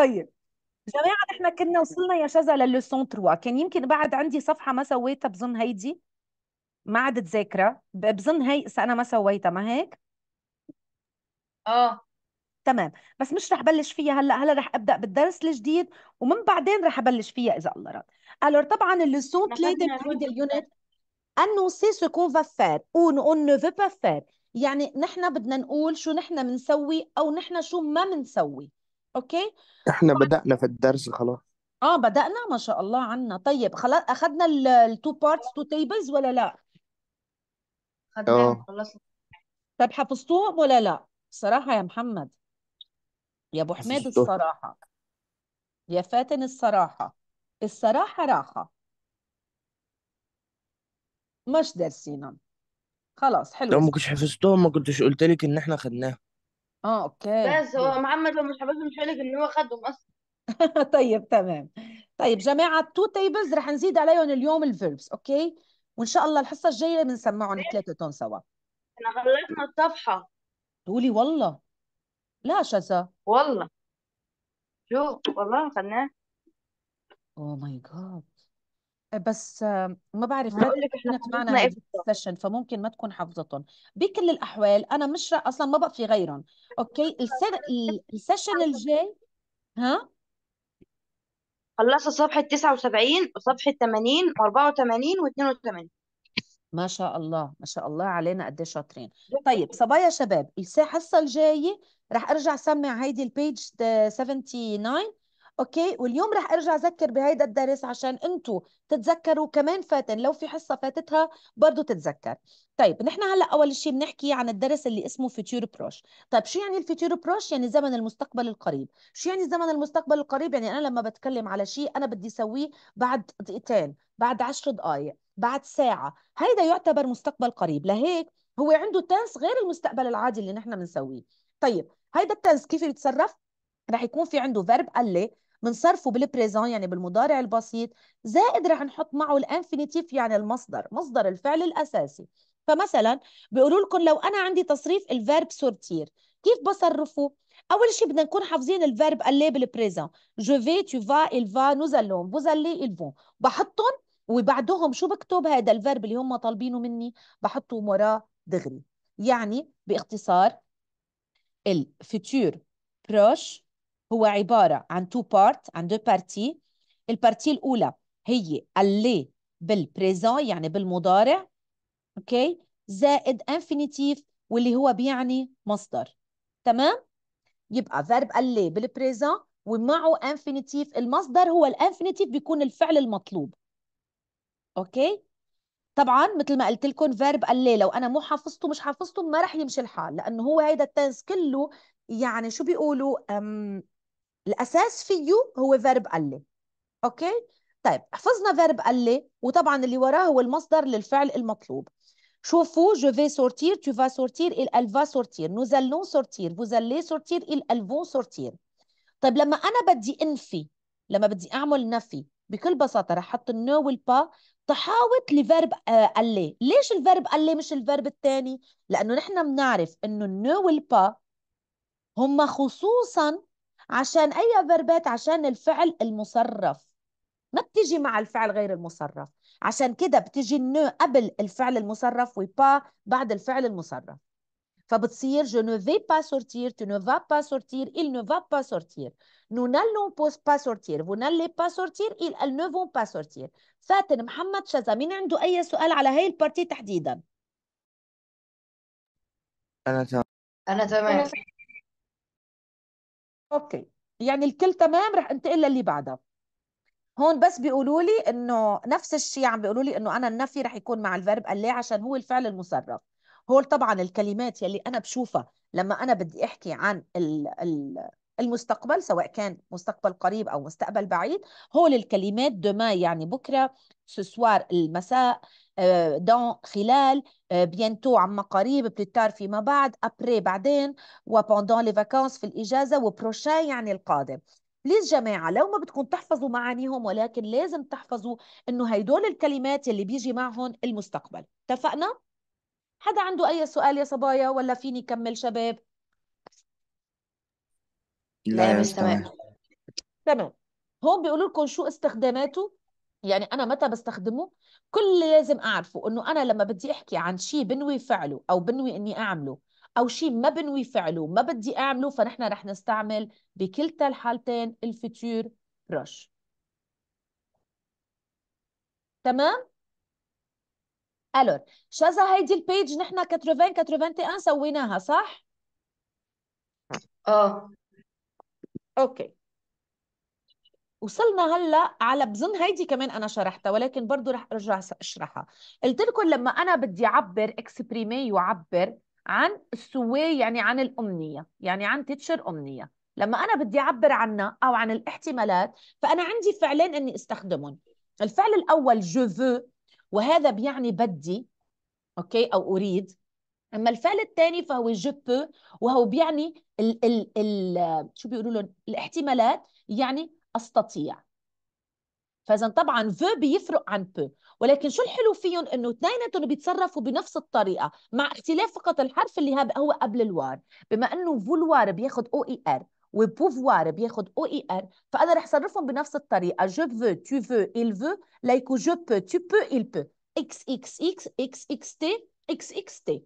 طيب جماعة احنا كنا وصلنا يا شذا للسون 3 كان يمكن بعد عندي صفحة ما سويتها بظن هيدي ما عدت ذاكرة بظن هي انا ما سويتها ما هيك اه تمام بس مش رح بلش فيها هلا هلا رح ابدا بالدرس الجديد ومن بعدين رح ابلش فيها اذا الله راد الور طبعا اللسون 3 هيدي اليونت انونسي سو كون فا فير اون اون نو فو با فير يعني نحن بدنا نقول شو نحن بنسوي او نحن شو ما بنسوي اوكي احنا طيب. بدأنا في الدرس خلاص اه بدأنا ما شاء الله عنا طيب خلاص اخدنا التو بارتس تو تيبلز ولا لا خدناها اه خلصنا طب حفظتوهم ولا لا صراحة يا محمد يا ابو حميد الصراحة يا فاتن الصراحة الصراحة راحة مش دارسينهم خلاص حلو لو ما كنتش حفظتهم ما كنتش قلت لك ان احنا خدناها آه، أوكي، بس هو طيب. محمد لو مش حافظهم مش هيقول لك إن هو خدهم أصلا طيب تمام طيب جماعة تو تيبلز رح نزيد عليهم اليوم الفيربس أوكي وإن شاء الله الحصة الجاية بنسمعهم الثلاثة سوا إحنا خلصنا الصفحة تقولي والله لا شذا والله شو والله خدناه أوه ماي جاد بس ما بعرف ما هقول لك احنا كانت معنا السيشن فممكن ما تكون حافظتهم بكل الاحوال انا مش رأ... اصلا ما بقى في غيرهم اوكي السر... السيشن الجاي ها خلصت صفحة 79 وصفحة 80 و84 و82 ما شاء الله ما شاء الله علينا قد إيه شاطرين طيب صبايا شباب الساحه الجايه رح ارجع سمع هيدي البيج 79 اوكي واليوم رح ارجع اذكر بهيدا الدرس عشان انتم تتذكروا كمان فاتن لو في حصه فاتتها برضه تتذكر طيب نحن هلا اول شيء بنحكي عن الدرس اللي اسمه فيتشر بروش طيب شو يعني الفيتشر بروش يعني زمن المستقبل القريب شو يعني زمن المستقبل القريب يعني انا لما بتكلم على شيء انا بدي اسويه بعد دقيقتين بعد 10 دقائق بعد ساعه هيدا يعتبر مستقبل قريب لهيك هو عنده تنس غير المستقبل العادي اللي نحن بنسويه طيب هيدا التنس كيف يتصرف رح يكون في عنده فيرب قال لي بنصرفه بالبريزون يعني بالمضارع البسيط زائد رح نحط معه الانفينيتيف يعني المصدر مصدر الفعل الاساسي فمثلا بيقولوا لكم لو انا عندي تصريف الفيرب سورتير كيف بصرفه اول شيء بدنا نكون حافظين الفيرب اللي بالبريزون جو في تو فا ال فا نوزالون بوزالي vous allez بحطهم وبعدهم شو بكتب هذا الفيرب اللي هم طالبينه مني بحطه وراه دغري يعني باختصار الفيتور بروش هو عبارة عن تو بارت عن دو بارتي البارتي الأولى هي اللي بالبريزون يعني بالمضارع اوكي زائد انفينيتيف واللي هو بيعني مصدر تمام يبقى فيرب اللي بالبريزون ومعه انفينيتيف المصدر هو الانفينيتيف بيكون الفعل المطلوب اوكي طبعا مثل ما قلت لكم فيرب اللي لو انا مو حافظته مش حافظته ما راح يمشي الحال لانه هو هيدا التنس كله يعني شو بيقولوا الاساس فيه هو فيرب قلي اوكي طيب حفظنا فيرب قلي وطبعا اللي وراه هو المصدر للفعل المطلوب شوفوا je vais sortir tu vas sortir il elle va sortir nous allons sortir vous allez sortir ils elles vont sortir طيب لما انا بدي انفي لما بدي اعمل نفي بكل بساطه رح احط النو والبا تحاوط لفيرب قلي ليش الفيرب قلي مش الفيرب الثاني لانه نحن بنعرف انه النو والبا هم خصوصا عشان أي فيربات عشان الفعل المصرف ما بتيجي مع الفعل غير المصرف عشان كده بتيجي النو قبل الفعل المصرف وبا بعد الفعل المصرف فبتصير je ne vais pas sortir tu ne vas pas sortir il ne va pas sortir nous n'allons pas sortir vous n'allez pas sortir ils ne vont pas sortir فاتن محمد شذا مين عنده أي سؤال على هاي البارتي تحديدا أنا تمام أنا تمام اوكي يعني الكل تمام رح انتقل للي بعدها هون بس بيقولوا لي انه نفس الشيء عم بيقولوا لي انه انا النفي رح يكون مع الفيرب قال ليه عشان هو الفعل المصرف هول طبعا الكلمات يلي انا بشوفها لما انا بدي احكي عن المستقبل سواء كان مستقبل قريب او مستقبل بعيد هول الكلمات دوما يعني بكره سوسوار المساء آه، دون خلال آه، بيانتو عما قريب بلوتار فيما بعد ابري بعدين وبوندون لي فاكونس في الاجازه وبروشان يعني القادم بليز جماعة لو ما بدكم تحفظوا معانيهم ولكن لازم تحفظوا انه هيدول الكلمات اللي بيجي معهم المستقبل اتفقنا؟ حدا عنده اي سؤال يا صبايا ولا فيني كمل شباب؟ لا, لا يا تمام تمام هون بيقولوا لكم شو استخداماته يعني انا متى بستخدمه كل اللي لازم اعرفه انه انا لما بدي احكي عن شيء بنوي فعله او بنوي اني اعمله او شيء ما بنوي فعله ما بدي اعمله فنحن رح نستعمل بكلتا الحالتين الفيتور بروش تمام الور شذا هيدي البيج نحن 80 81 سويناها صح اه اوكي وصلنا هلا على بظن هيدي كمان انا شرحتها ولكن برضه رح ارجع اشرحها قلت لكم لما انا بدي اعبر اكسبريمي يعبر عن السوي يعني عن الامنيه يعني عن تيتشر امنيه لما انا بدي اعبر عنها او عن الاحتمالات فانا عندي فعلين اني استخدمهم الفعل الاول جو فو وهذا بيعني بدي اوكي او اريد اما الفعل الثاني فهو جو بو وهو بيعني ال ال ال شو بيقولوا لهم الاحتمالات يعني أستطيع فاذا طبعا في بيفرق عن بو ولكن شو الحلو فيهم انه اثنيناتهم بيتصرفوا بنفس الطريقه مع اختلاف فقط الحرف اللي هو قبل الوار بما انه فولوار بياخد او اي ار وبوفوار بياخد او اي ار فانا رح صرفهم بنفس الطريقه جو فو تو فو ايل فو لايكو جو بو تو بو ايل بو اكس اكس اكس اكس اكس تي اكس اكس تي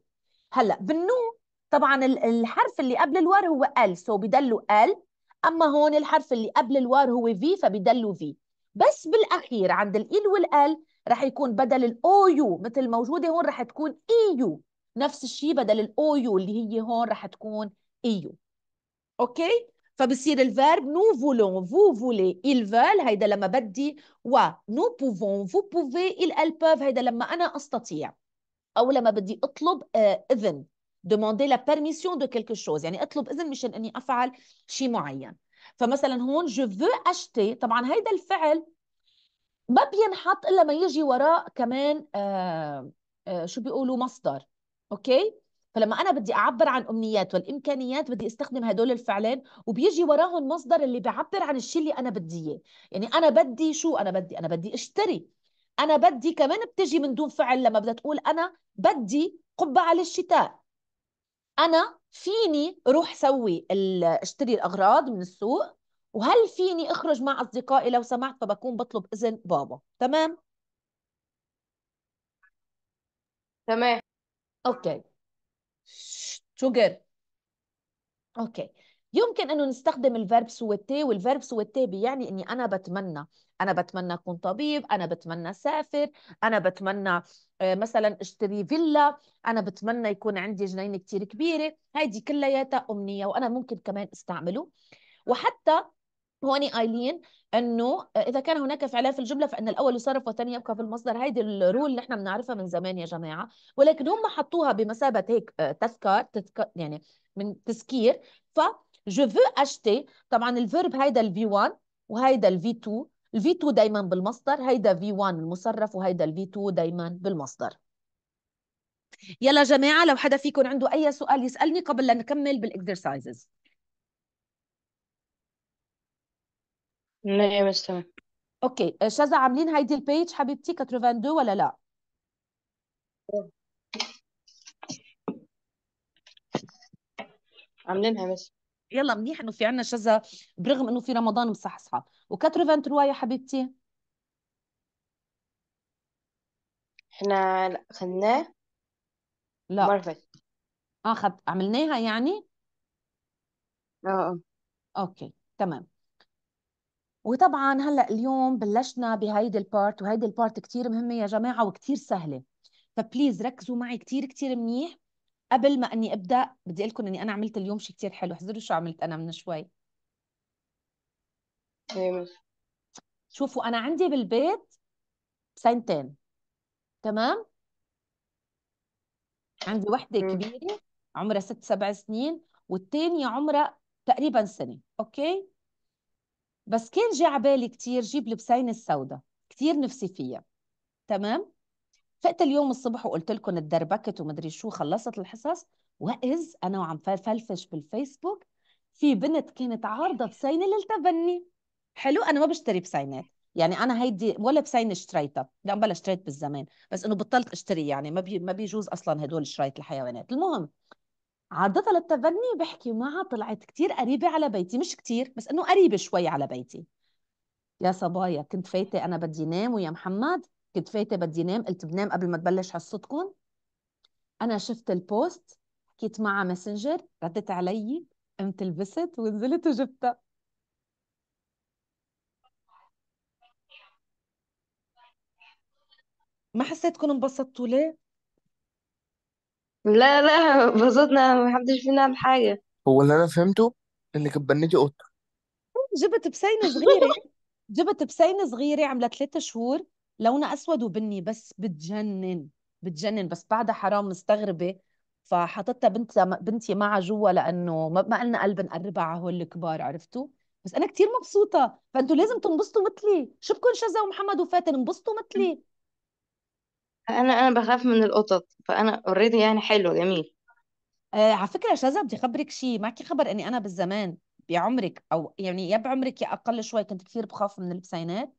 هلا بالنو طبعا الحرف اللي قبل الوار هو ال سو بدلوا ال اما هون الحرف اللي قبل الوار هو في فبدلوا في بس بالاخير عند الايد والال رح يكون بدل الاو يو مثل موجوده هون رح تكون اي e يو نفس الشيء بدل الاو يو اللي هي هون رح تكون اي e يو اوكي فبصير الفيرب نو فولون فو فولي ايل فال هيدا لما بدي و نو بوفون فو بوفي ايل البوف هيدا لما انا استطيع او لما بدي اطلب آه، اذن demander la permission de quelque chose يعني اطلب إذن مشان أني أفعل شيء معين فمثلا هون جو فو acheter طبعا هيدا الفعل ما بينحط إلا ما يجي وراه كمان آه آه شو بيقولوا مصدر أوكي فلما انا بدي اعبر عن امنيات والامكانيات بدي استخدم هدول الفعلين وبيجي وراهم مصدر اللي بيعبر عن الشيء اللي انا بدي اياه يعني انا بدي شو انا بدي انا بدي اشتري انا بدي كمان بتجي من دون فعل لما بدها تقول انا بدي قبعه للشتاء انا فيني روح سوي اشتري الاغراض من السوق وهل فيني اخرج مع اصدقائي لو سمحت فبكون بطلب اذن بابا تمام تمام اوكي شوجر اوكي يمكن انه نستخدم الفيرب سويتي والفيرب سويتي بيعني اني انا بتمنى انا بتمنى اكون طبيب انا بتمنى اسافر انا بتمنى آه، مثلا اشتري فيلا انا بتمنى يكون عندي جنينه كتير كبيره هيدي كلياتها امنيه وانا ممكن كمان استعمله وحتى هوني ايلين انه آه، اذا كان هناك فعلا في الجمله فان الاول يصرف والثاني يبقى في المصدر هيدي الرول اللي احنا بنعرفها من زمان يا جماعه ولكن هم حطوها بمثابه هيك تذكار, آه، تذكار يعني من تذكير ف جو فو اشتي طبعا الفيرب هيدا الفي 1 وهيدا الفي 2 الفي 2 دايما بالمصدر هيدا في 1 المصرف وهيدا الفي 2 دايما بالمصدر يلا جماعة لو حدا فيكم عنده أي سؤال يسألني قبل لا نكمل بالإكزرسايزز نعم بس اوكي آه، شازا عاملين هيدي البيج حبيبتي 82 ولا لا؟ عاملينها بس يلا منيح انه في عنا شذا برغم انه في رمضان مصحصحه و83 يا حبيبتي احنا لا خدناه لا مرفت. اه عملناها يعني اه آه. اوكي تمام وطبعا هلا اليوم بلشنا بهيدي البارت وهيدي البارت كتير مهمه يا جماعه وكتير سهله فبليز ركزوا معي كتير كتير منيح قبل ما اني ابدا بدي اقول لكم اني انا عملت اليوم شيء كتير حلو احذروا شو عملت انا من شوي إيه شوفوا انا عندي بالبيت سنتين تمام عندي وحده مم. كبيره عمرها ست سبع سنين والثانيه عمرها تقريبا سنه اوكي بس كان جاي على بالي كثير جيب لبسين السوداء كثير نفسي فيها تمام فقت اليوم الصبح وقلت لكم اتدربكت ومدري شو خلصت الحصص وإذ انا وعم فلفش بالفيسبوك في بنت كانت عارضه بسينه للتبني حلو انا ما بشتري بسينات يعني انا هيدي ولا بسينه اشتريتها لا بلا اشتريت بالزمان بس انه بطلت اشتري يعني ما بي ما بيجوز اصلا هدول شرايط الحيوانات المهم عرضتها للتبني بحكي معها طلعت كتير قريبة على بيتي مش كتير بس انه قريبة شوي على بيتي يا صبايا كنت فايتة انا بدي نام ويا محمد كنت فايتة بدي نام قلت بنام قبل ما تبلش حصتكم انا شفت البوست حكيت معها ماسنجر ردت علي قمت لبست ونزلت وجبتها ما حسيتكم انبسطتوا ليه؟ لا لا انبسطنا حدش فينا عمل حاجة هو اللي انا فهمته انك اتبنيتي قطه جبت بسينة صغيرة جبت بسينة صغيرة عملها ثلاث شهور لونها أسود وبني بس بتجنن بتجنن بس بعدها حرام مستغربة فحطتها بنت بنتي معها جوا لأنه ما قلنا لنا قلب نقربها على هول الكبار عرفتوا بس أنا كتير مبسوطة فأنتوا لازم تنبسطوا مثلي شو بكون شذا ومحمد وفاتن انبسطوا مثلي انا انا بخاف من القطط فانا اوريدي يعني حلو جميل آه على فكرة يا شذا بدي أخبرك شيء معكي خبر إني أنا بالزمان بعمرك أو يعني يا بعمرك يا أقل شوي كنت كثير بخاف من البسينات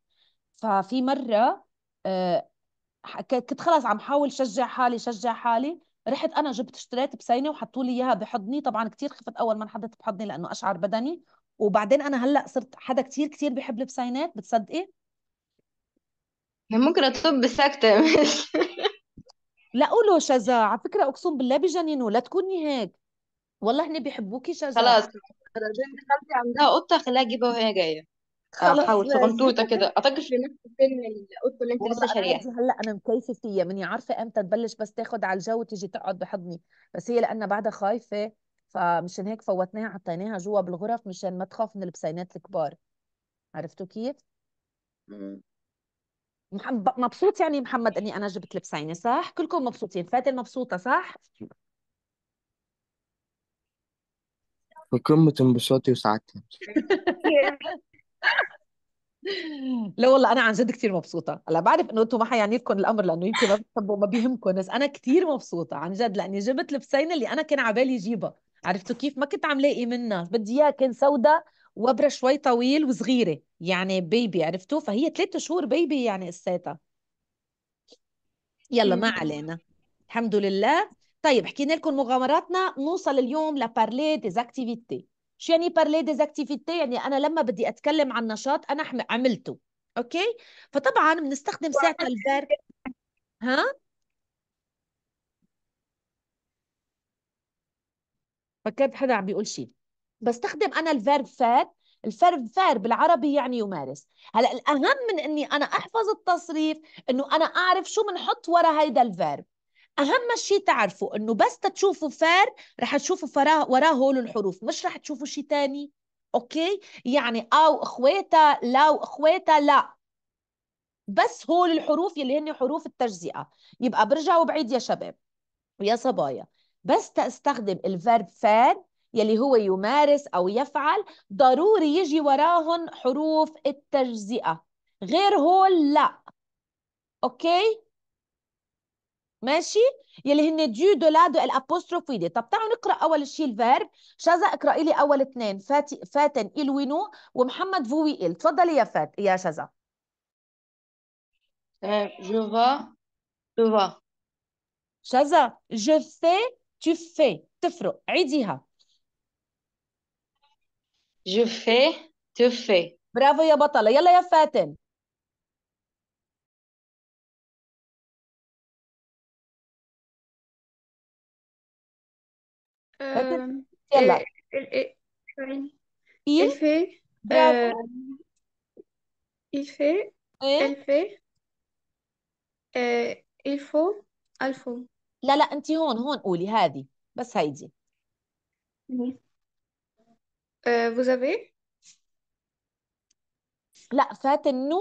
ففي مرة آه كنت خلاص عم حاول شجع حالي شجع حالي رحت أنا جبت اشتريت بسينة وحطوا لي إياها بحضني طبعا كثير خفت أول ما انحطت بحضني لأنه أشعر بدني وبعدين أنا هلأ صرت حدا كثير كثير بحب البسينات بتصدقي ممكن اطب ساكتة بس لا قولوا شذا على فكرة أقسم بالله بجننوا لا تكوني هيك والله هن بيحبوكي شذا خلاص أنا دخلتي عندها قطة خليها تجيبها وهي جاية آه، خلاص حاول شغلتوته كده اطقش في نفس الفيلم القطة اللي انت لسه شاريها هلا انا مكيفه فيها مني عارفه امتى تبلش بس تاخد على الجو وتيجي تقعد بحضني بس هي لانها بعدها خايفه فمشان هيك فوتناها عطيناها جوا بالغرف مشان ما تخاف من البسينات الكبار عرفتوا كيف؟ مم. مبسوط يعني محمد اني انا جبت لبسينه صح كلكم مبسوطين فاتن مبسوطه صح في قمة انبساطي وسعادتي لا والله انا عن جد كثير مبسوطه هلا بعرف انه انتم ما حيعني لكم الامر لانه يمكن ما بتحبوا ما بيهمكم بس انا كثير مبسوطه عن جد لاني جبت لبسينه اللي انا كان على بالي جيبها عرفتوا كيف ما كنت عم لاقي منها بدي اياها كان سوداء وابره شوي طويل وصغيره يعني بيبي عرفتوا فهي ثلاث شهور بيبي يعني قصتها يلا ما علينا الحمد لله طيب حكينا لكم مغامراتنا نوصل اليوم لبارلي ديز اكتيفيتي شو يعني بارلي ديز اكتيفيتي يعني انا لما بدي اتكلم عن نشاط انا عملته اوكي فطبعا بنستخدم ساعه الفيرب ها فكرت حدا عم بيقول شيء بستخدم انا الفيرب فار الفيرب فار بالعربي يعني يمارس هلا الاهم من اني انا احفظ التصريف انه انا اعرف شو بنحط ورا هيدا الفيرب اهم شيء تعرفوا انه بس تشوفوا فار رح تشوفوا وراه هول الحروف مش رح تشوفوا شيء ثاني اوكي يعني او اخواتها لو اخواتها لا بس هول الحروف يلي هن حروف التجزئه يبقى برجع وبعيد يا شباب ويا صبايا بس تستخدم الفيرب فار يلي هو يمارس أو يفعل ضروري يجي وراهن حروف التجزئة غير هول لا أوكي ماشي يلي هن دو لا دو الابوستروف ويدي طب تعالوا نقرا اول شيء الفيرب شذا اقراي لي اول اثنين فاتي فاتن الوينو ومحمد فوي ال تفضلي يا فات يا شذا جو فا جو فا شذا جو في تو في تفرق عيديها جو في تو في برافو يا بطلة يلا يا فاتن فاتن أم، إيه، يلا إيه إيه ثواني. il Il fait, euh, برافو il fait, elle ايه fait, euh, il faut, elle faut. لا لا انت هون هون قولي هذه بس هيدي مم. Euh, vous avez? لا فاتن نو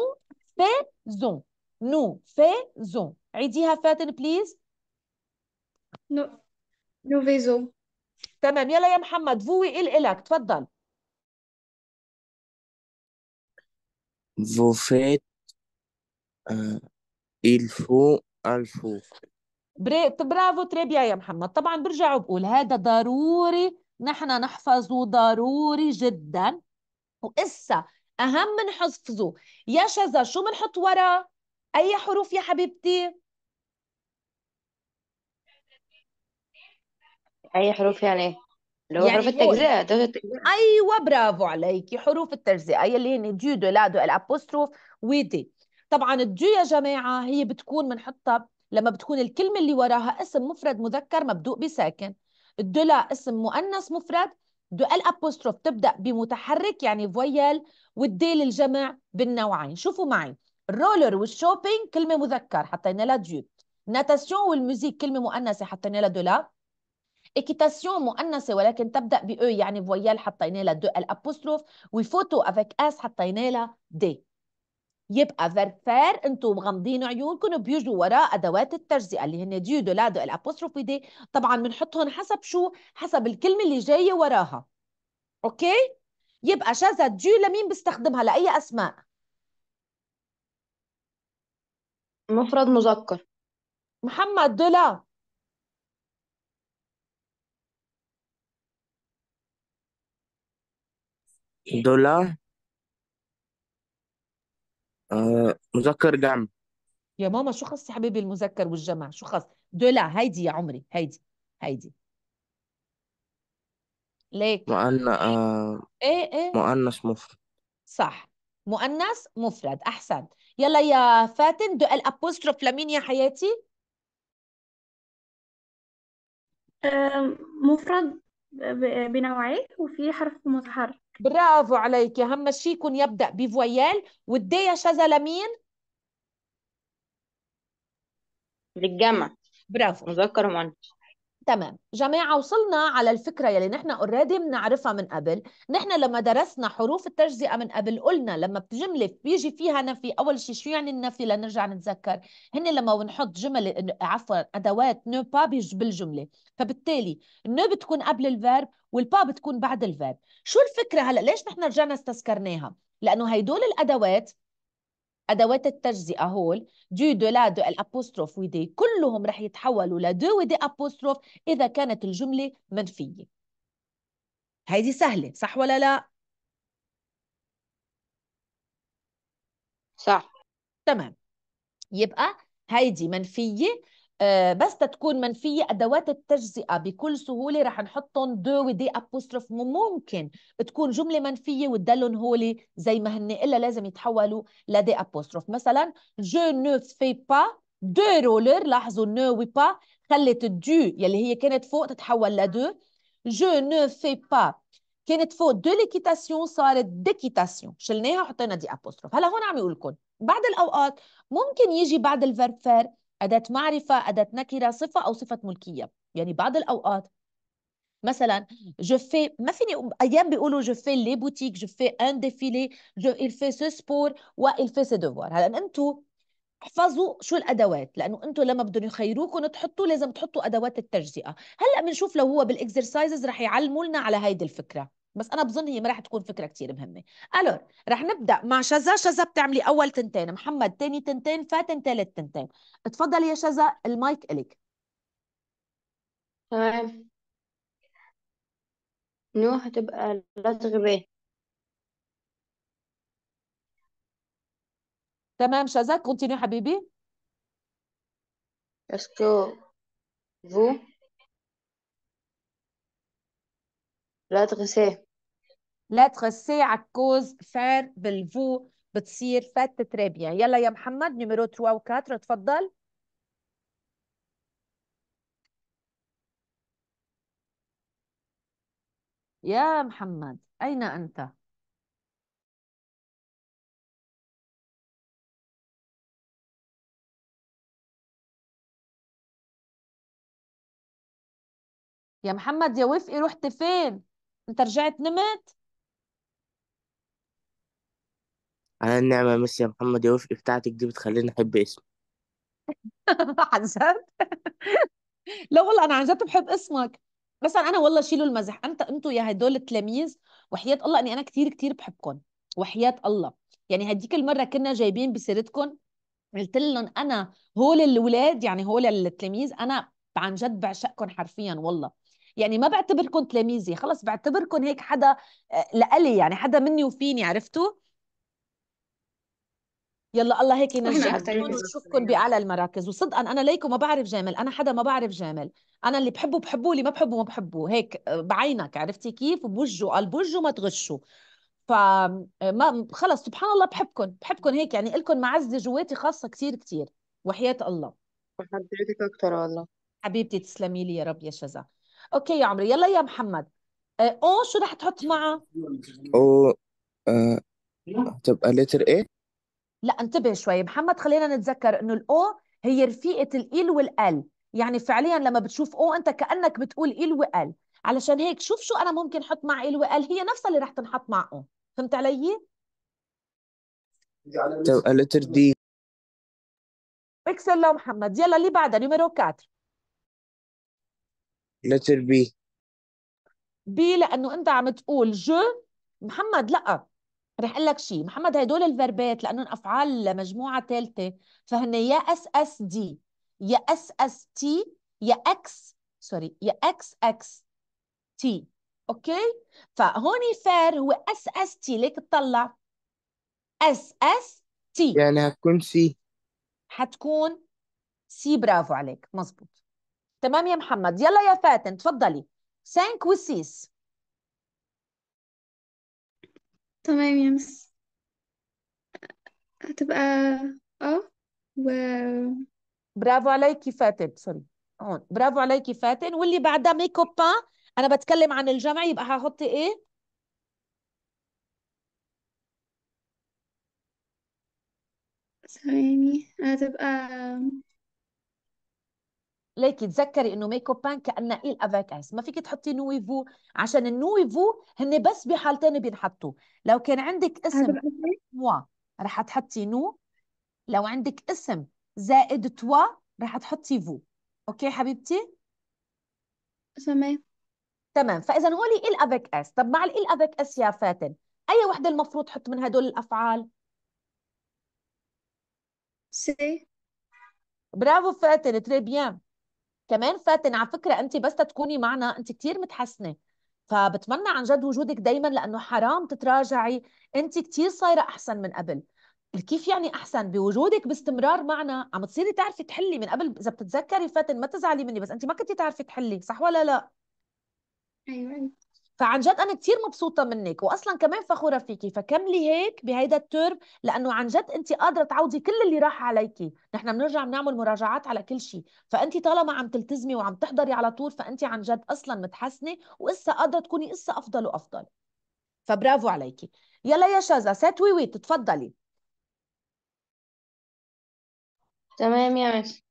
فازون نو فازون عيديها فاتن بليز نو نوفيزو تمام يلا يا محمد فوي ال الك تفضل Vous faites euh, برافو تريبيا يا محمد طبعا برجع وبقول هذا ضروري نحن نحفظه ضروري جدا وإسا أهم من حفظه يا شذا شو بنحط وراه؟ أي حروف يا حبيبتي؟ أي حروف يعني؟ اللي هو يعني حروف التجزئة أيوة برافو عليكي حروف التجزئة يلي هن دو لادو الأبوستروف ودي طبعا الدي يا جماعة هي بتكون بنحطها لما بتكون الكلمة اللي وراها اسم مفرد مذكر مبدوء بساكن الدولا اسم مؤنث مفرد دو ال ابوستروف تبدا بمتحرك يعني فويل والديل الجمع بالنوعين شوفوا معي الرولر والشوبينج كلمه مذكر حطينا لها ديوت ناتاسيون والموزيك كلمه مؤنثه حطينا لها دولا ايكيتاسيون مؤنثه ولكن تبدا ب يعني فويال حطينا لها دو ال ابوستروف وفوتو افيك اس حطينا لها دي يبقى فير انتم مغمضين عيونكم بيجوا وراه ادوات التجزئه اللي هن ديو دولادو الابوستروفي دي طبعا بنحطهم حسب شو حسب الكلمه اللي جايه وراها اوكي يبقى شازا ديو لمين بستخدمها لاي اسماء مفرد مذكر محمد دولا دولا آه مذكر جمع يا ماما شو خص يا حبيبي المذكر والجمع شو خص دولا هيدي يا عمري هيدي هيدي ليك مؤنث آه ايه ايه مؤنث مفرد صح مؤنث مفرد احسن يلا يا فاتن دو الابوستروف لمين يا حياتي آه، مفرد بنوعيه وفي حرف متحرك برافو عليكي اهم يكون يبدأ بفويال يا شذا لمين؟ للجمع برافو مذكر ومؤنث تمام جماعة وصلنا على الفكرة يلي نحن اوريدي بنعرفها من قبل نحن لما درسنا حروف التجزئة من قبل قلنا لما بجملة بيجي فيها نفي أول شيء شو يعني النفي لنرجع نتذكر هن لما بنحط جمل عفوا أدوات نو با بالجملة فبالتالي النو بتكون قبل الفيرب والبا بتكون بعد الفيرب شو الفكرة هلأ ليش نحن رجعنا استذكرناها لأنه هيدول الأدوات ادوات التجزئه هول دو دو لا دو الابوستروف ودي كلهم رح يتحولوا لدو ودي ابوستروف اذا كانت الجمله منفيه هيدي سهله صح ولا لا صح تمام يبقى هيدي منفيه آه، بس تكون منفية أدوات التجزئة بكل سهولة رح نحطهم دو ودي أبوستروف ممكن تكون جملة منفية وتدلهم هولي زي ما هن إلا لازم يتحولوا لدي أبوستروف مثلا جو نو في با دو رولر لاحظوا نو وي با خلت الدو يلي هي كانت فوق تتحول لدو جو نو في با كانت فوق دو ليكيتاسيون صارت ديكيتاسيون شلناها وحطينا دي أبوستروف هلا هون عم يقول لكم بعض الأوقات ممكن يجي بعد الفيرب فير أداة معرفة أداة نكرة صفة أو صفة ملكية يعني بعض الأوقات مثلا جو في ما فيني ايام بيقولوا جو في لي بوتيك جو في ان ديفيلي جو il fait ce sport و il fait ce devoir هلا انتم احفظوا شو الادوات لانه انتم لما بدهم يخيروكم تحطوا لازم تحطوا ادوات التجزئه هلا بنشوف لو هو بالاكسرسايزز رح يعلموا لنا على هيدي الفكره بس انا بظن هي ما رح تكون فكره كثير مهمه الور رح نبدا مع شذا شذا بتعملي اول تنتين محمد تاني تنتين فاتن ثالث تنتين تفضلي يا شذا المايك الك تمام طيب. نو هتبقى لزغ ب تمام شذا كونتينيو حبيبي اسكو فو لاتغسيه لاتغسيه عكوز فار بالفو بتصير فات تري يعني يلا يا محمد نيميرو 3 و 4 تفضل يا محمد أين أنت؟ يا محمد يا وفقي رحت فين؟ انت رجعت نمت على النعمة يا ميسي يا محمد يا وفقي بتاعتك دي بتخليني أحب اسمي عن جد لا والله انا عن جد بحب اسمك بس انا والله شيلوا المزح انت انتوا يا هدول التلاميذ وحياة الله اني انا كثير كثير بحبكم وحياة الله يعني هديك المره كنا جايبين بسيرتكم قلت لهم انا هول الاولاد يعني هول التلاميذ انا عن جد بعشقكم حرفيا والله يعني ما بعتبركم تلاميذي خلص بعتبركم هيك حدا آه، لألي يعني حدا مني وفيني عرفتوا يلا الله هيك ينجحكم ونشوفكم باعلى المراكز وصدقا انا ليكم ما بعرف جامل انا حدا ما بعرف جامل انا اللي بحبه بحبه اللي ما بحبه ما بحبه هيك آه، بعينك عرفتي كيف بوجه قال بوجه ما تغشوا فما آه، خلص سبحان الله بحبكم بحبكم هيك يعني لكم معزه جواتي خاصه كثير كثير وحياه الله حبيبتي اكثر والله حبيبتي تسلمي لي يا رب يا شذا اوكي يا عمري يلا يا محمد آه، او شو رح تحط معه او آه تبقى لتر لا انتبه شوي محمد خلينا نتذكر انه الاو هي رفيقه الال والال يعني فعليا لما بتشوف او انت كانك بتقول ال وال علشان هيك شوف شو انا ممكن احط مع ال وال هي نفسها اللي رح تنحط مع او فهمت علي تبقى لتر دي اكسل محمد يلا اللي بعدها نمرو 4 لتر بي بي لانه انت عم تقول جو محمد لا رح اقول لك شيء محمد هدول الفربات لانهم افعال لمجموعه ثالثه فهن يا اس اس دي يا اس اس تي يا اكس سوري يا اكس اكس تي اوكي فهون فير هو اس اس تي ليك تطلع اس اس تي يعني هتكون سي حتكون سي برافو عليك مزبوط تمام يا محمد يلا يا فاتن تفضلي 5 و 6 تمام يا مس هتبقى اه و برافو عليكي فاتن سوري هون برافو عليكي فاتن واللي بعدها مي كوبان انا بتكلم عن الجمع يبقى هحطي ايه ثواني هتبقى ليكي تذكري انه ميك اب بان كانه ايل افيك اس ما فيك تحطي نويفو عشان النويفو هن بس بحالتين بينحطوا لو كان عندك اسم موا رح تحطي نو لو عندك اسم زائد توا رح تحطي فو اوكي حبيبتي تمام تمام فاذا هو لي إيه ال افيك اس طب مع ال افيك اس يا فاتن اي وحده المفروض تحط من هدول الافعال سي برافو فاتن تري بيان كمان فاتن على فكره انت بس تكوني معنا انت كثير متحسنه فبتمنى عن جد وجودك دائما لانه حرام تتراجعي انت كثير صايره احسن من قبل كيف يعني احسن بوجودك باستمرار معنا عم تصيري تعرفي تحلي من قبل اذا بتتذكري فاتن ما تزعلي مني بس انت ما كنتي تعرفي تحلي صح ولا لا ايوه فعن جد انا كثير مبسوطه منك واصلا كمان فخوره فيكي فكملي هيك بهيدا الترم لانه عن جد انت قادره تعوضي كل اللي راح عليكي نحن بنرجع بنعمل مراجعات على كل شيء فانت طالما عم تلتزمي وعم تحضري على طول فانت عن جد اصلا متحسنه وقصه قادره تكوني قصه افضل وافضل فبرافو عليكي يلا يا شازا سات وي وي تمام يا مس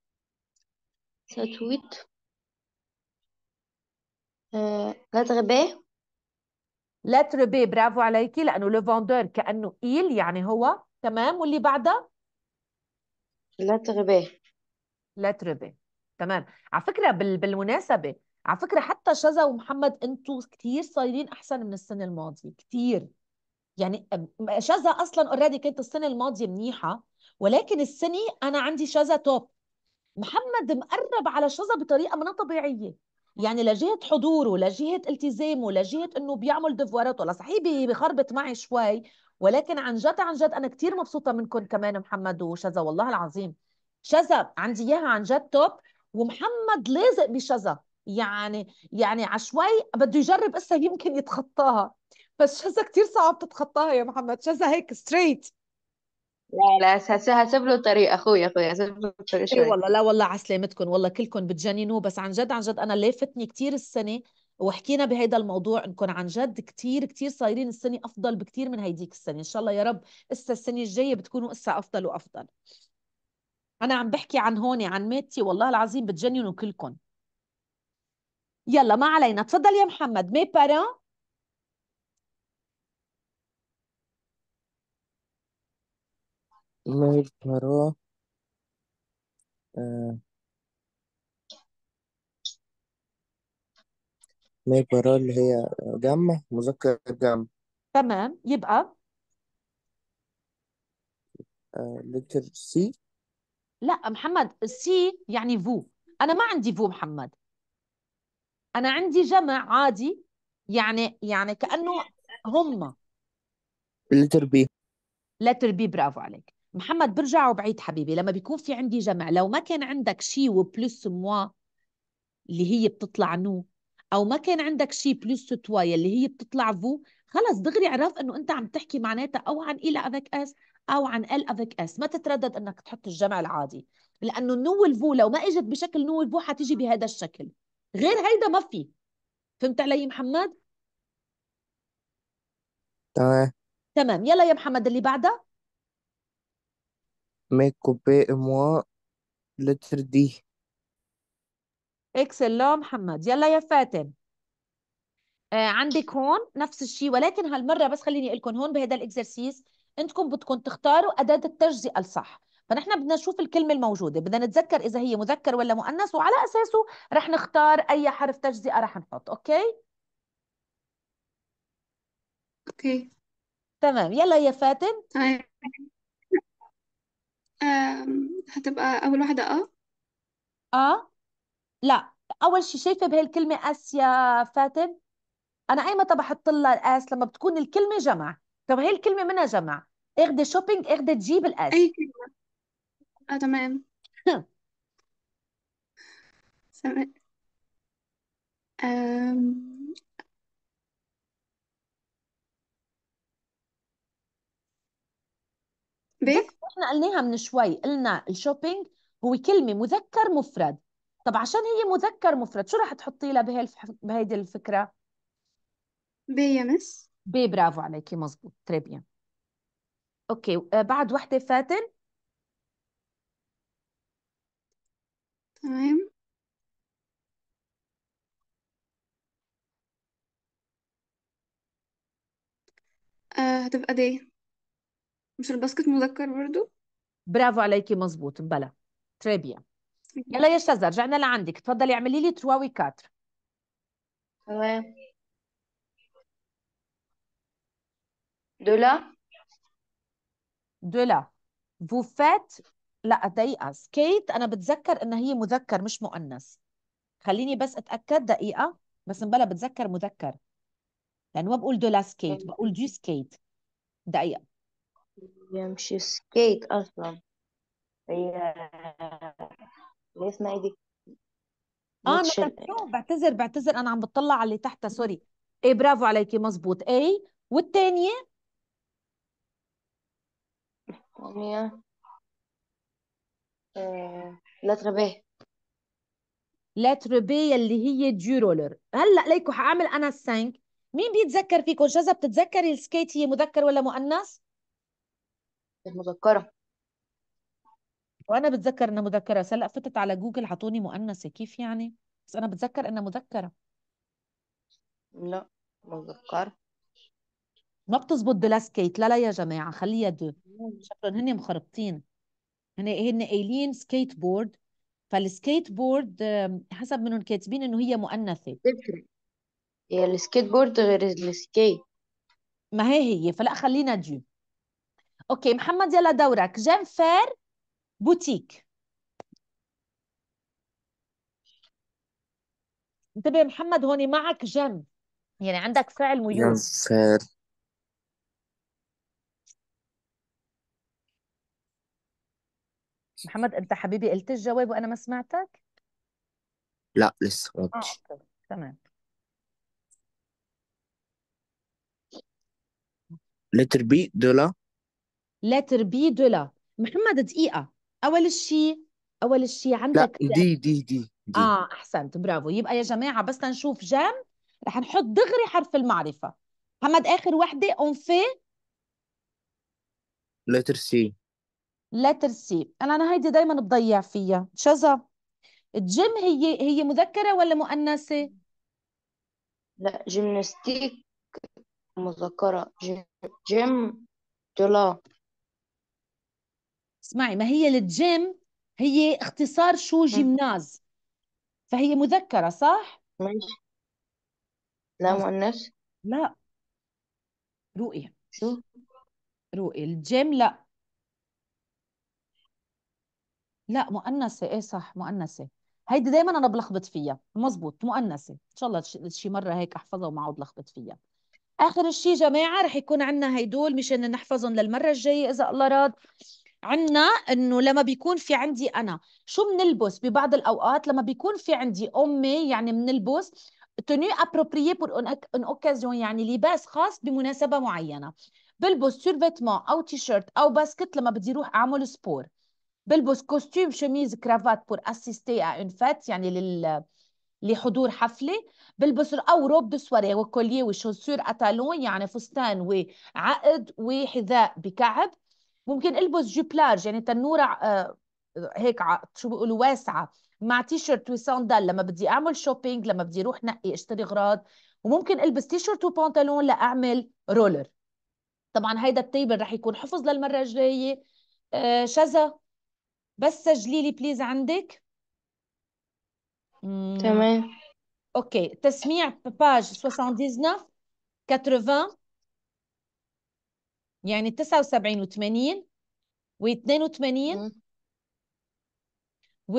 ويت أه... لا تغباه لتر بي برافو عليكي لانه لو فوندور كانه ايل يعني هو تمام واللي بعدها لتر بي لتر بي تمام على فكره بال... بالمناسبه على فكره حتى شذا ومحمد انتم كثير صايرين احسن من السنه الماضيه كثير يعني شذا اصلا اوريدي كانت السنه الماضيه منيحه ولكن السنه انا عندي شذا توب محمد مقرب على شذا بطريقه ما طبيعيه يعني لجهه حضوره لجهه التزامه لجهه انه بيعمل ولا صحيح بخربط معي شوي ولكن عن جد عن جد انا كثير مبسوطه منكم كمان محمد وشذا والله العظيم شذا عندي اياها عن جد توب ومحمد لازق بشذا يعني يعني عشوائي بده يجرب قصه يمكن يتخطاها بس شذا كثير صعب تتخطاها يا محمد شذا هيك ستريت لا اساسها هسيب له طريق اخوي اخوي هسيب له طريق إيه شوي والله لا والله على سلامتكم والله كلكم بتجننوا بس عن جد عن جد انا لافتني كثير السنه وحكينا بهيدا الموضوع انكم عن جد كثير كثير صايرين السنه افضل بكثير من هيديك السنه ان شاء الله يا رب اسا السنه الجايه بتكونوا اسا افضل وافضل انا عم بحكي عن هون عن ماتي والله العظيم بتجننوا كلكم يلا ما علينا تفضل يا محمد مي بارون Lord Paro. ااا eh, Lord Paro اللي هي جمع مذكر جمع تمام يبقى لتر آه، سي لا محمد سي يعني فو انا ما عندي فو محمد انا عندي جمع عادي يعني يعني كانه هم لتر بي لتر بي برافو عليك محمد برجع وبعيد حبيبي لما بيكون في عندي جمع لو ما كان عندك شي وبلس موا اللي هي بتطلع نو او ما كان عندك شي بلس توا اللي هي بتطلع فو خلص دغري عرف انه انت عم تحكي معناتها او عن الى افيك اس او عن ال افيك اس ما تتردد انك تحط الجمع العادي لانه النو الفو لو ما اجت بشكل نو الفو حتيجي بهذا الشكل غير هيدا ما في فهمت علي محمد تمام تمام يلا يا محمد اللي بعده mais كوبي et moi, lettre D. اكسلون محمد يلا يا فاتن آه عندك هون نفس الشيء ولكن هالمره بس خليني اقول لكم هون بهذا الاكزرسيس انتم بدكم تختاروا اداه التجزئه الصح فنحن بدنا نشوف الكلمة الموجودة بدنا نتذكر إذا هي مذكر ولا مؤنث وعلى أساسه رح نختار أي حرف تجزئة رح نحط أوكي؟ أوكي تمام يلا يا فاتن طيب هتبقى أول واحدة اه اه لا اول شيء شايفه بهي الكلمه يا فاتن انا اي متى بحط لها الاس لما بتكون الكلمه جمع طب هي الكلمه منها جمع اخدي شوبينج اخدي تجيب الاس أي كلمة اه تمام سماء آم. بس احنا قلناها من شوي قلنا الشوبينج هو كلمة مذكر مفرد طب عشان هي مذكر مفرد شو رح تحطي لها بهالف... بهيدي الفكرة؟ بي يا مس بي برافو عليكي مزبوط تريبيان اوكي آه، بعد وحدة فاتن تمام آه، هتبقى دي مش الباسكت مذكر برضو برافو عليكي مزبوط بلا تريبيا يلا يا شذا رجعنا لعندك تفضلي اعملي لي ترواوي كاتر تمام دولا دولا فوفات لا دقيقة سكيت أنا بتذكر إن هي مذكر مش مؤنث خليني بس أتأكد دقيقة بس مبلا بتذكر مذكر لانه يعني ما بقول دولا سكيت بقول دو سكيت دقيقة هي مش سكيت اصلا هي ليش اسمها ايه دي اه انا بعتذر بعتذر انا عم بطلع على اللي تحتها سوري ايه برافو عليكي مزبوط اي والثانيه الثانيه لتر لا لتر لا اللي هي دي رولر هلا ليكو حاعمل انا السانك مين بيتذكر فيكم شذا بتتذكري السكيت هي مذكر ولا مؤنث المذكرة مذكرة وانا بتذكر انها مذكره هلأ فتت على جوجل حطوني مؤنثة كيف يعني بس انا بتذكر انها مذكره لا مذكرة ما بتزبط بلاسكيت لا لا يا جماعه خليها دو شكلهم هن مخربطين هن هن قايلين سكيت بورد فالسكيت بورد حسب منهم كاتبين انه هي مؤنثه تفرق السكيت بورد غير السكيت ما هي هي فلا خلينا دو اوكي محمد يلا دورك فير بوتيك انتبه محمد هون معك جم يعني عندك فعل ميول فير محمد انت حبيبي قلت الجواب وانا ما سمعتك لا لسه ما اه اوكي تمام لتر بي دولار لتر بي دولا محمد دقيقة أول شيء أول شيء عندك لا دي دي دي, دي. آه أحسنت برافو يبقى يا جماعة بس لنشوف جام رح نحط دغري حرف المعرفة محمد آخر وحدة اون في لتر سي لتر سي أنا أنا هيدي دايما بضيع فيها شذا الجيم هي هي مذكرة ولا مؤنثة؟ لا جيمناستيك مذكرة جيم دولا اسمعي ما هي الجيم هي اختصار شو جيمناز فهي مذكرة صح؟ لا مؤنث لا رؤية شو رؤية الجيم لا لا مؤنثة ايه صح مؤنثة هيدي دايما انا بلخبط فيها مزبوط مؤنثة ان شاء الله شي مرة هيك احفظها وما اعود لخبط فيها اخر شيء جماعة رح يكون عندنا هيدول مشان نحفظهم للمرة الجاية اذا الله راد عنا انه لما بيكون في عندي انا شو بنلبس ببعض الاوقات لما بيكون في عندي امي يعني بنلبس توني ابروبريي بور ان اوكازيون يعني لباس خاص بمناسبه معينه بلبس سيرفيتمون او تي شيرت او باسكت لما بدي اروح اعمل سبور بلبس كوستيم شميز كرافات بور اسيستي ا اون فات يعني لل لحضور حفلة بلبس أو روب دو سواري وكولية وشوسور أتالون يعني فستان وعقد وحذاء بكعب ممكن البس جوبلاج يعني تنوره آه، هيك شو بيقولوا واسعه مع تي شيرت وساندال لما بدي اعمل شوبينج لما بدي اروح نقي اشتري اغراض وممكن البس تي شيرت وبنطلون لاعمل رولر طبعا هيدا التيبل رح يكون حفظ للمره الجايه آه، شذا بس سجلي لي بليز عندك تمام اوكي تسميع باج 79 80 يعني 79 و80 و82 و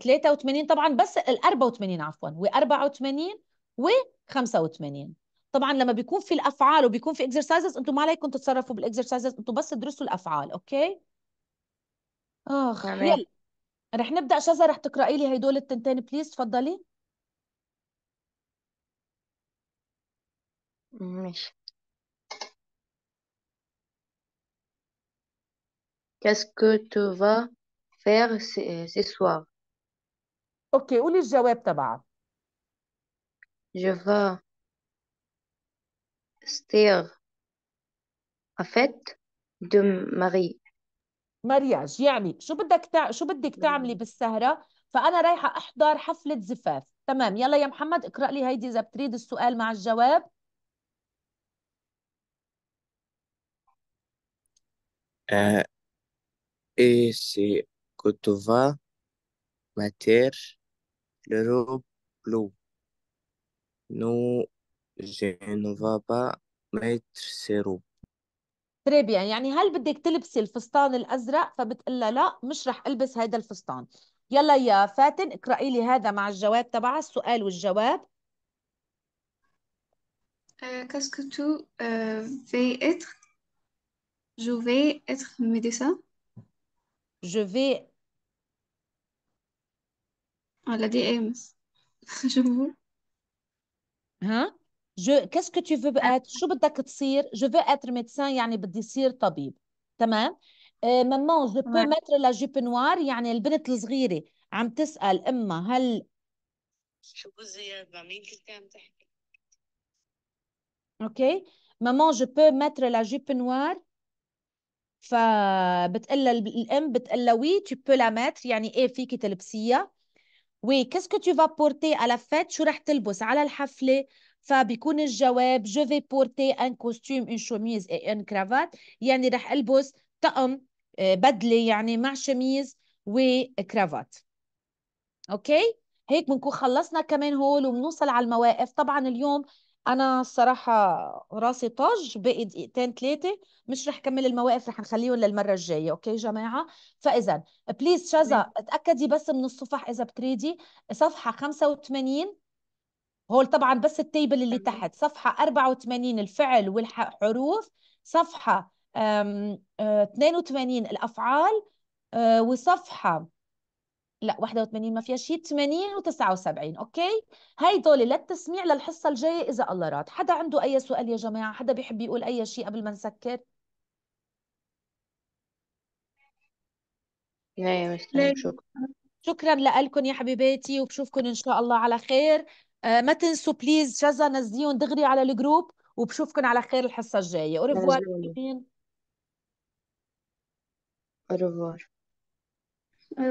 83 آه، طبعا بس ال 84 عفوا و 84 و 85 طبعا لما بيكون في الافعال وبيكون في اكسرسايزز انتم ما عليكم تتصرفوا بالاكسرسايزز انتم بس تدرسوا الافعال اوكي اخ يلا رح نبدا شذا رح تقراي لي هدول التنتين بليز تفضلي ماشي Qu'est-ce que tu vas faire ce euh, ce soir? اوكي قولي الجواب تبعك Je vais rester à fête de Marie. مرياج يعني شو بدك تع... شو بدك تعملي mm. بالسهره فانا رايحه احضر حفله زفاف تمام يلا يا محمد اقرا لي هيدي اذا بتريد السؤال مع الجواب آه et c'est Kotova, Mater, l'Europe, نو Nous, je ne vais pas mettre Très bien يعني هل بدك تلبسي الفستان الأزرق فبتقول لها لا مش رح ألبس هيدا الفستان يلا يا فاتن اقرأي لي هذا مع الجواب تبع السؤال والجواب euh, Qu'est-ce que tu euh, veux être Je vais être médecin. je vais... Ah, hein? qu'est-ce que tu veux ah. être je veux être médecin يعني بدي طبيب maman je peux mettre la jupe noire يعني البنت الصغيره عم maman je peux mettre la jupe noire فبتقلها الام بتقلها وي تي بو لا ماتر يعني ايه فيكي تلبسيها وي كاسكو تو فا بورتي على فات شو رح تلبس على الحفله فبيكون الجواب جو في بورتي ان كوستيم ان شوميز ان كرافات يعني رح البس طقم آه، بدله يعني مع شميز وكرافات اوكي هيك بنكون خلصنا كمان هول وبنوصل على المواقف طبعا اليوم انا الصراحه راسي طاج باقي دقيقتين ثلاثه مش رح كمل المواقف رح نخليهم للمره الجايه اوكي جماعه فاذا بليز شذا اتاكدي بس من الصفح اذا بتريدي صفحه 85 هول طبعا بس التيبل اللي تحت صفحه 84 الفعل والحروف صفحه 82 آه، الافعال آه، وصفحه لا 81 ما فيها شيء 80 و79 اوكي دول للتسميع للحصه الجايه اذا الله راد حدا عنده اي سؤال يا جماعه حدا بيحب يقول اي شيء قبل ما نسكر يا شكرا شكرا لكم يا حبيباتي وبشوفكم ان شاء الله على خير آه ما تنسوا بليز شذا نزليهم دغري على الجروب وبشوفكم على خير الحصه الجايه اوريفوار اوريفوار